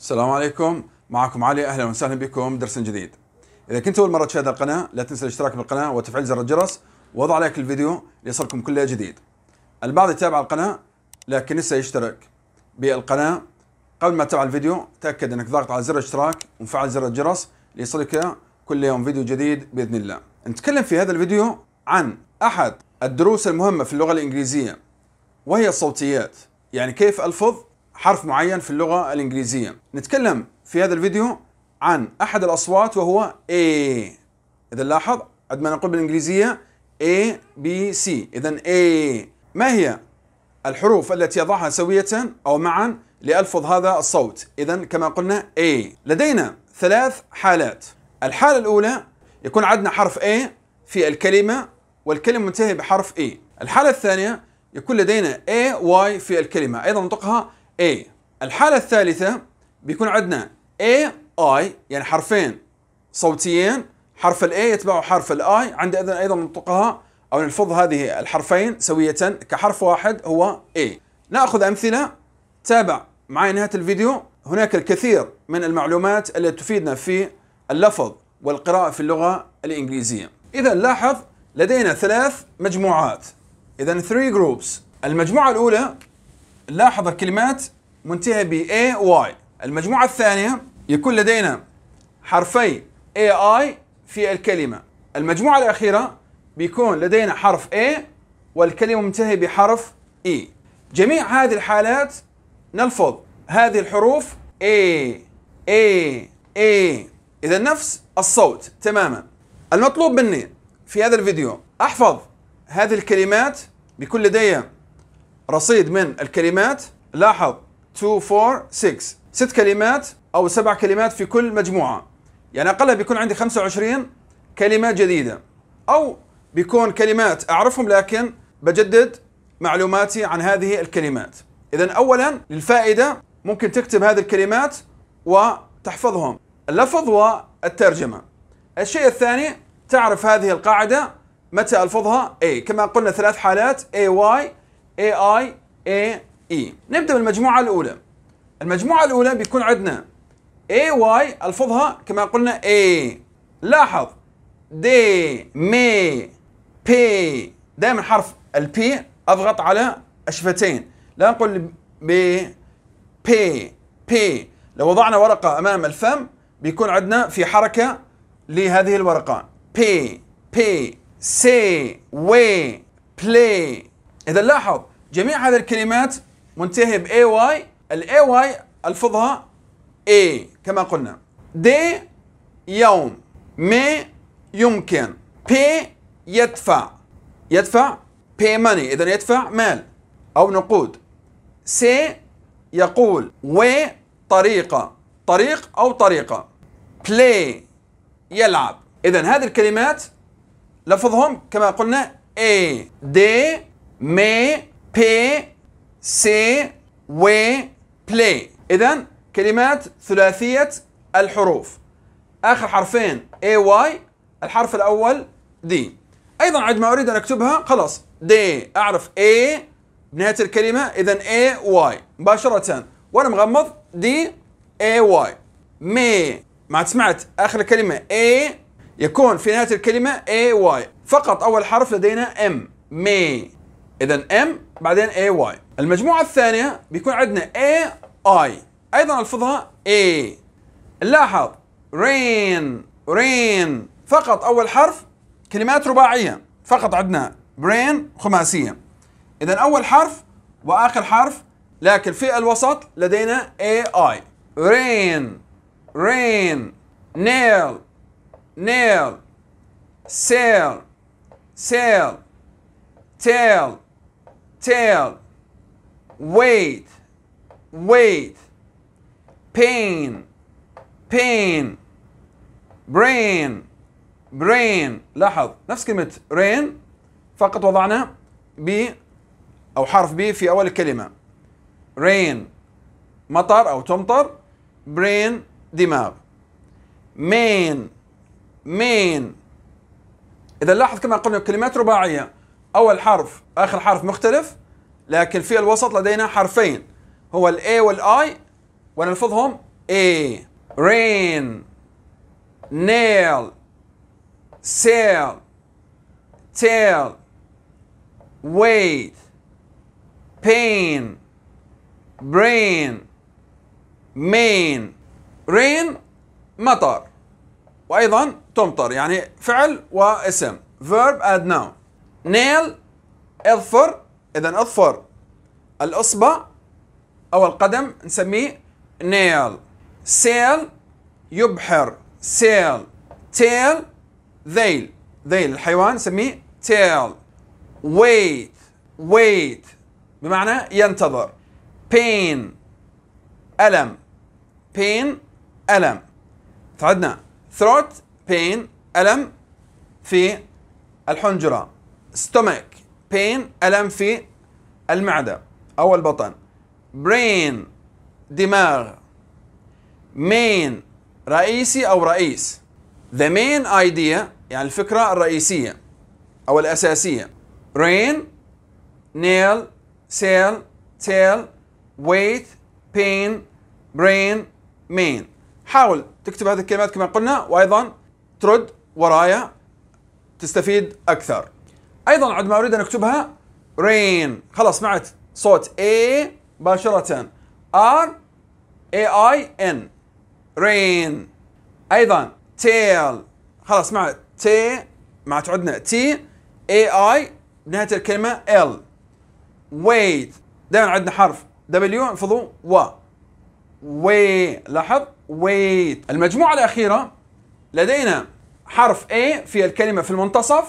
السلام عليكم معكم علي اهلا وسهلا بكم درس جديد اذا كنت اول مره تشاهد القناه لا تنسى الاشتراك بالقناه وتفعيل زر الجرس وضع لايك الفيديو ليصلكم كل جديد البعض يتابع القناه لكن لسه يشترك بالقناه قبل ما تتابع الفيديو تاكد انك ضغط على زر الاشتراك ومفعل زر الجرس ليصلك كل يوم فيديو جديد باذن الله نتكلم في هذا الفيديو عن احد الدروس المهمه في اللغه الانجليزيه وهي الصوتيات يعني كيف الفظ حرف معين في اللغة الإنجليزية نتكلم في هذا الفيديو عن أحد الأصوات وهو A إذا لاحظ عندما نقول بالإنجليزية A B C إذا A ما هي الحروف التي يضعها سوية أو معا لألفظ هذا الصوت إذا كما قلنا A لدينا ثلاث حالات الحالة الأولى يكون عندنا حرف A في الكلمة والكلمة منتهية بحرف A e. الحالة الثانية يكون لدينا A Y في الكلمة أيضا ننطقها A الحالة الثالثة بيكون عندنا A I يعني حرفين صوتيين حرف ال A يتبعه حرف ال I عند إذن أيضا ننطقها أو نلفظ هذه الحرفين سوية كحرف واحد هو A نأخذ أمثلة تابع معي نهاية الفيديو هناك الكثير من المعلومات التي تفيدنا في اللفظ والقراءة في اللغة الإنجليزية إذا لاحظ لدينا ثلاث مجموعات إذا 3 groups المجموعة الأولى لاحظ الكلمات منتهية ب A Y المجموعة الثانية يكون لدينا حرفي A I في الكلمة المجموعة الأخيرة بيكون لدينا حرف A والكلمة منتهية بحرف E جميع هذه الحالات نلفظ هذه الحروف A A A إذا نفس الصوت تماما المطلوب مني في هذا الفيديو أحفظ هذه الكلمات بكل لدي رصيد من الكلمات لاحظ 2 4 6 ست كلمات او سبع كلمات في كل مجموعه يعني اقلها بيكون عندي 25 كلمه جديده او بيكون كلمات اعرفهم لكن بجدد معلوماتي عن هذه الكلمات اذا اولا للفائده ممكن تكتب هذه الكلمات وتحفظهم اللفظ والترجمه الشيء الثاني تعرف هذه القاعده متى الفظها اي كما قلنا ثلاث حالات اي واي A I A E نبدا بالمجموعه الاولى المجموعه الاولى بيكون عندنا A Y الفظها كما قلنا A لاحظ دي مي بي دائما حرف ال P اضغط على الشفتين لا نقول بي بي بي لو وضعنا ورقه امام الفم بيكون عندنا في حركه لهذه الورقه بي بي سي وي play اذا لاحظ جميع هذه الكلمات منتهي ب اي واي الاي واي الفظها اي كما قلنا دي يوم مي يمكن بي يدفع يدفع بي ماني اذا يدفع مال او نقود سي يقول و طريقة طريق أو طريقة بلاي يلعب إذا هذه الكلمات لفظهم كما قلنا A دي مي بي سي وي بلاي إذا كلمات ثلاثية الحروف آخر حرفين اي واي الحرف الأول دي أيضا عندما أريد أن أكتبها خلاص دي أعرف اي بنهاية الكلمة إذا اي واي مباشرة وأنا مغمض دي اي واي مي ما سمعت آخر الكلمة اي يكون في نهاية الكلمة اي واي فقط أول حرف لدينا ام مي اذا ام بعدين اي واي المجموعه الثانيه بيكون عندنا اي اي ايضا الفظها اي نلاحظ رين رين فقط اول حرف كلمات رباعيه فقط عندنا برين خماسيه اذا اول حرف واخر حرف لكن في الوسط لدينا اي اي رين رين نيل نيل سيل سيل تيل tail wait, wait, pain, pain, brain, brain لاحظ نفس كلمة rain فقط وضعنا ب أو حرف ب في أول الكلمة rain مطر أو تمطر brain دماغ main main إذا لاحظ كما قلنا كلمات رباعية اول حرف اخر حرف مختلف لكن في الوسط لدينا حرفين هو الاي والاي ونلفظهم اي rain nail sail tail weight pain brain main rain مطر وايضا تمطر يعني فعل واسم verb and noun نيل اظفر اذا اظفر الاصبع او القدم نسميه نيل سيل يبحر سيل تيل ذيل ذيل الحيوان نسميه تيل ويت ويت بمعنى ينتظر pain ألم pain ألم تعدنا ثروت بين ألم في الحنجرة stomach pain ألم في المعدة أو البطن brain دماغ main رئيسي أو رئيس the main idea يعني الفكرة الرئيسية أو الأساسية rain nail cell tail weight pain brain main حاول تكتب هذه الكلمات كما قلنا وأيضا ترد ورايا تستفيد أكثر ايضا عد ما اريد ان اكتبها رين خلاص سمعت صوت A مباشرة R A I N رين ايضا تيل خلاص سمعت تي مع تعدنا تي A I نهاية الكلمة L ويت دائما عندنا حرف W انفضوا و وي لاحظ ويت المجموعة الأخيرة لدينا حرف A في الكلمة في المنتصف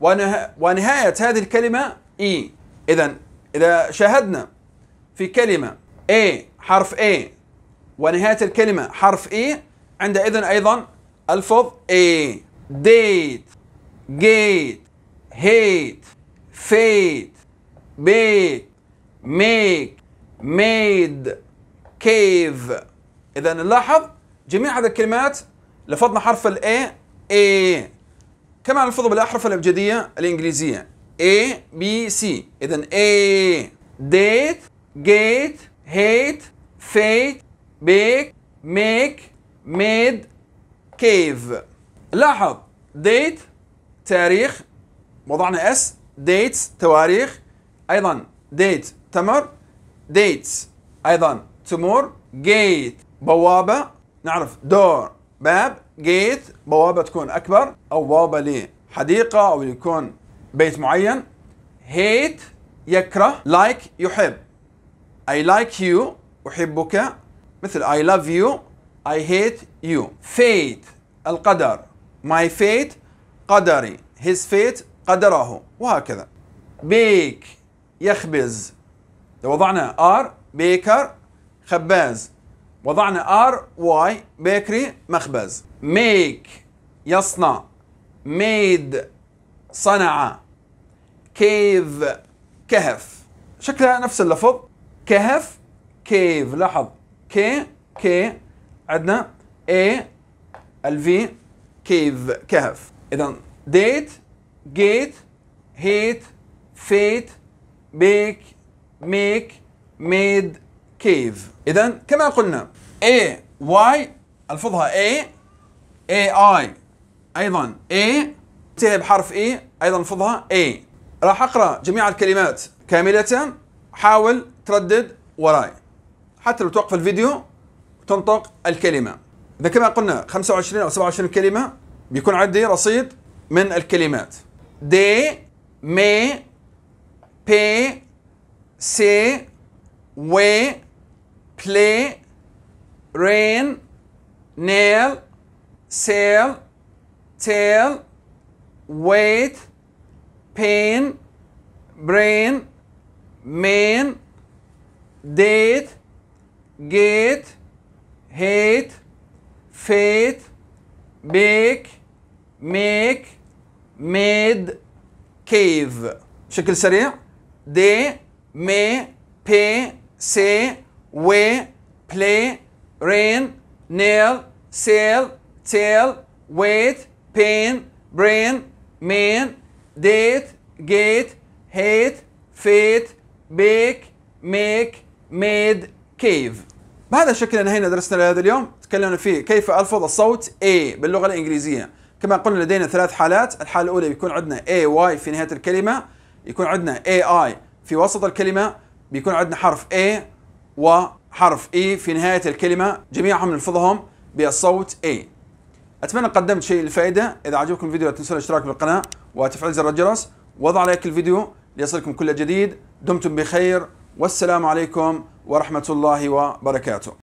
ونه... ونهاية هذه الكلمة إي e. إذا إذا شاهدنا في كلمة إي حرف إي ونهاية الكلمة حرف إي e، عندئذ أيضا ألفظ إي ديت جيت هيت فيت بيت ميك ميد كيف إذا نلاحظ جميع هذه الكلمات لفظنا حرف الإي إي كما نلفظ بالأحرف الأبجدية الإنجليزية A B C إذا A date gate hate fate bake make made cave لاحظ date تاريخ وضعنا S dates تواريخ أيضا date تمر dates أيضا تمر gate بوابة نعرف door باب جيت بوابة تكون أكبر أو بوابة لحديقة أو يكون بيت معين هيت يكره لايك like يحب I like you أحبك مثل I love you I hate you fate القدر my fate قدري his fate قدره وهكذا بيك يخبز لو وضعنا ار بيكر خباز وضعنا ار واي بيكري مخبز ميك يصنع ميد صنع كيف كهف شكلها نفس اللفظ كهف كيف لاحظ كي كي عندنا اي الفي كيف كهف اذا ديت جيت هيت فيت بيك ميك ميد كيف اذا كما قلنا A Y الفظها A A I ايضا A تنتهي بحرف E ايضا الفظها A راح اقرا جميع الكلمات كامله حاول تردد وراي حتى لو توقف الفيديو وتنطق الكلمه اذا كما قلنا 25 او 27 كلمه بيكون عندي رصيد من الكلمات دي مي بي سي وي play, rain, nail, sail, tail, weight, pain, brain, man, date, gate, hate, fate, bake, make, made, cave. بشكل سريع they may pay say وي بلاي رين نيل سيل تيل ويت بين برين مين ديت جيت هيت فيت بيك ميك ميد كيف بهذا الشكل انهينا درسنا لهذا اليوم تكلمنا فيه كيف الفظ الصوت A باللغه الانجليزيه كما قلنا لدينا ثلاث حالات الحاله الاولى بيكون عندنا اي واي في نهايه الكلمه يكون عندنا اي اي في وسط الكلمه بيكون عندنا حرف اي وحرف اي e في نهاية الكلمة جميعهم نلفظهم بالصوت اي اتمنى قدمت شيء للفائدة اذا عجبكم الفيديو لا تنسوا الاشتراك بالقناة وتفعيل زر الجرس وضع لايك الفيديو ليصلكم كل جديد دمتم بخير والسلام عليكم ورحمة الله وبركاته